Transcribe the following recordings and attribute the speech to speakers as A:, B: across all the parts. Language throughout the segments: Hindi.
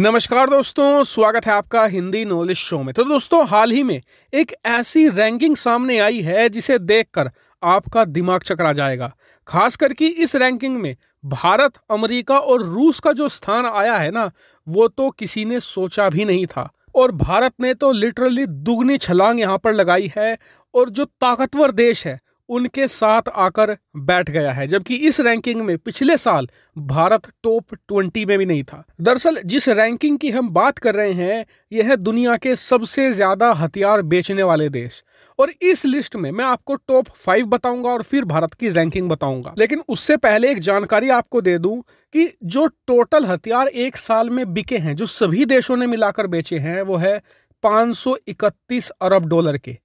A: नमस्कार दोस्तों स्वागत है आपका हिंदी नॉलेज शो में तो दोस्तों हाल ही में एक ऐसी रैंकिंग सामने आई है जिसे देखकर आपका दिमाग चकरा जाएगा खास करके इस रैंकिंग में भारत अमेरिका और रूस का जो स्थान आया है ना वो तो किसी ने सोचा भी नहीं था और भारत ने तो लिटरली दुगनी छलांग यहाँ पर लगाई है और जो ताकतवर देश है उनके साथ आकर बैठ गया है जबकि इस रैंकिंग में पिछले साल भारत टॉप ट्वेंटी में भी नहीं था दरअसल जिस रैंकिंग की हम बात कर रहे हैं यह है दुनिया के सबसे ज़्यादा हथियार बेचने वाले देश और इस लिस्ट में मैं आपको टॉप फाइव बताऊंगा और फिर भारत की रैंकिंग बताऊंगा लेकिन उससे पहले एक जानकारी आपको दे दूं कि जो टोटल हथियार एक साल में बिके हैं जो सभी देशों ने मिलाकर बेचे हैं वो है 531 अरब डॉलर के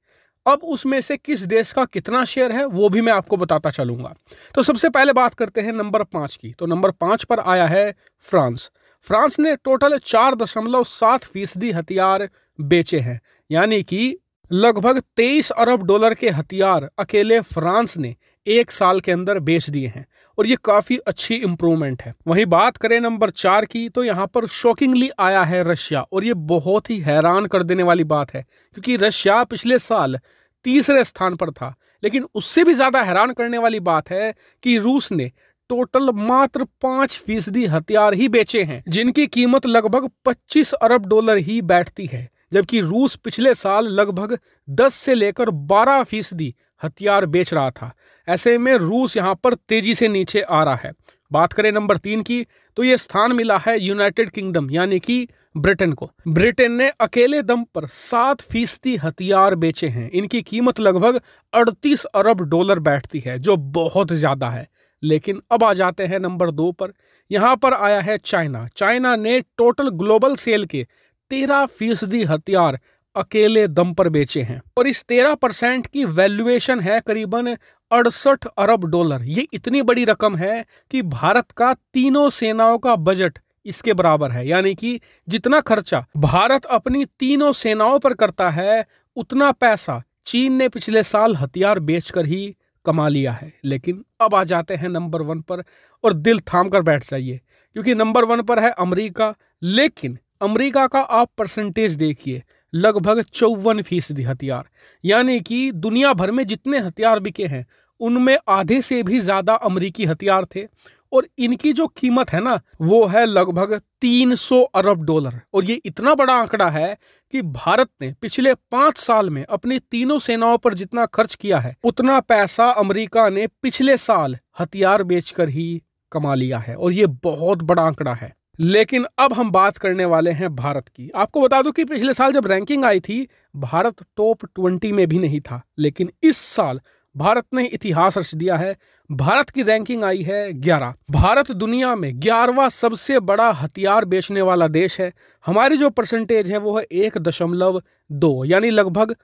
A: अब उसमें से किस देश का कितना शेयर है वो भी मैं आपको बताता चलूंगा तो सबसे पहले बात करते हैं नंबर पांच की तो नंबर पांच पर आया है फ्रांस फ्रांस ने टोटल चार दशमलव सात फीसदी हथियार बेचे हैं यानी कि लगभग तेईस अरब डॉलर के हथियार अकेले फ्रांस ने एक साल के अंदर बेच दिए हैं और ये काफ़ी अच्छी इंप्रूवमेंट है वहीं बात करें नंबर चार की तो यहाँ पर शॉकिंगली आया है रशिया और ये बहुत ही हैरान कर देने वाली बात है क्योंकि रशिया पिछले साल तीसरे स्थान पर था लेकिन उससे भी ज़्यादा हैरान करने वाली बात है कि रूस ने टोटल मात्र पांच फीसदी हथियार ही बेचे हैं जिनकी कीमत लगभग 25 अरब डॉलर ही बैठती है जबकि रूस पिछले साल लगभग 10 से लेकर 12 फीसदी हथियार बेच रहा था ऐसे में रूस यहाँ पर तेजी से नीचे आ रहा है बात करें नंबर तीन की तो ये स्थान मिला है यूनाइटेड किंगडम यानी कि ब्रिटेन को ब्रिटेन ने अकेले दम पर सात फीसदी हथियार बेचे हैं इनकी कीमत लगभग 38 अरब डॉलर बैठती है जो बहुत ज़्यादा है लेकिन अब आ जाते हैं नंबर दो पर यहाँ पर आया है चाइना चाइना ने टोटल ग्लोबल सेल के तेरह फीसदी हथियार अकेले दम पर बेचे हैं और इस तेरह परसेंट की वैल्यूएशन है करीबन अड़सठ अरब डॉलर ये इतनी बड़ी रकम है कि भारत का तीनों सेनाओं का बजट इसके बराबर है यानी कि जितना खर्चा भारत अपनी तीनों सेनाओं पर करता है उतना पैसा चीन ने पिछले साल हथियार बेचकर ही कमा लिया है लेकिन अब आ जाते हैं नंबर वन पर और दिल थाम कर बैठ जाइए क्योंकि नंबर वन पर है अमरीका लेकिन अमरीका का आप परसेंटेज देखिए लगभग चौवन फीसदी हथियार यानी कि दुनिया भर में जितने हथियार बिके हैं उनमें आधे से भी ज़्यादा अमरीकी हथियार थे और इनकी जो कीमत है ना वो है लगभग 300 अरब डॉलर और ये इतना बड़ा आंकड़ा है कि भारत ने पिछले पांच साल में अपनी तीनों सेनाओं पर जितना खर्च किया है उतना पैसा अमेरिका ने पिछले साल हथियार बेचकर ही कमा लिया है और ये बहुत बड़ा आंकड़ा है लेकिन अब हम बात करने वाले हैं भारत की आपको बता दूं कि पिछले साल जब रैंकिंग आई थी भारत टॉप ट्वेंटी में भी नहीं था लेकिन इस साल भारत ने इतिहास रच दिया है भारत की रैंकिंग आई है ग्यारह भारत दुनिया में ग्यारहवा सबसे बड़ा हथियार बेचने वाला देश है हमारी जो परसेंटेज है वो है एक दशमलव दो यानी लगभग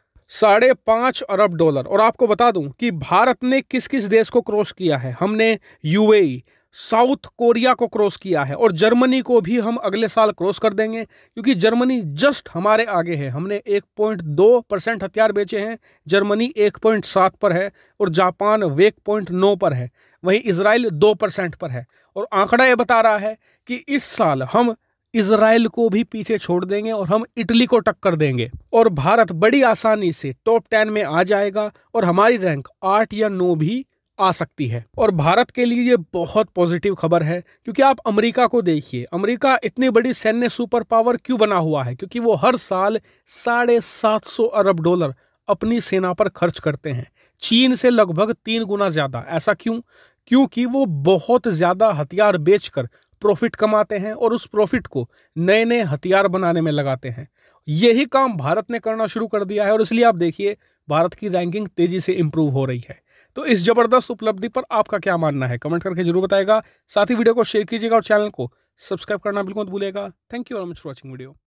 A: साढ़े पाँच अरब डॉलर और आपको बता दूं कि भारत ने किस किस देश को क्रॉस किया है हमने यूएई साउथ कोरिया को क्रॉस किया है और जर्मनी को भी हम अगले साल क्रॉस कर देंगे क्योंकि जर्मनी जस्ट हमारे आगे है हमने 1.2 परसेंट हथियार बेचे हैं जर्मनी 1.7 पर है और जापान वेक पॉइंट नौ पर है वहीं इसराइल दो परसेंट पर है और आंकड़ा ये बता रहा है कि इस साल हम इसराइल को भी पीछे छोड़ देंगे और हम इटली को टक्कर देंगे और भारत बड़ी आसानी से टॉप टेन में आ जाएगा और हमारी रैंक आठ या नौ भी आ सकती है और भारत के लिए ये बहुत पॉजिटिव खबर है क्योंकि आप अमेरिका को देखिए अमेरिका इतनी बड़ी सैन्य सुपर पावर क्यों बना हुआ है क्योंकि वो हर साल साढ़े सात सौ अरब डॉलर अपनी सेना पर खर्च करते हैं चीन से लगभग तीन गुना ज़्यादा ऐसा क्यों क्योंकि वो बहुत ज़्यादा हथियार बेचकर प्रॉफिट कमाते हैं और उस प्रॉफिट को नए नए हथियार बनाने में लगाते हैं यही काम भारत ने करना शुरू कर दिया है और इसलिए आप देखिए भारत की रैंकिंग तेज़ी से इम्प्रूव हो रही है तो इस जबरदस्त उपलब्धि पर आपका क्या मानना है कमेंट करके जरूर बताएगा साथ ही वीडियो को शेयर कीजिएगा और चैनल को सब्सक्राइब करना बिल्कुल मत thank you very much for watching video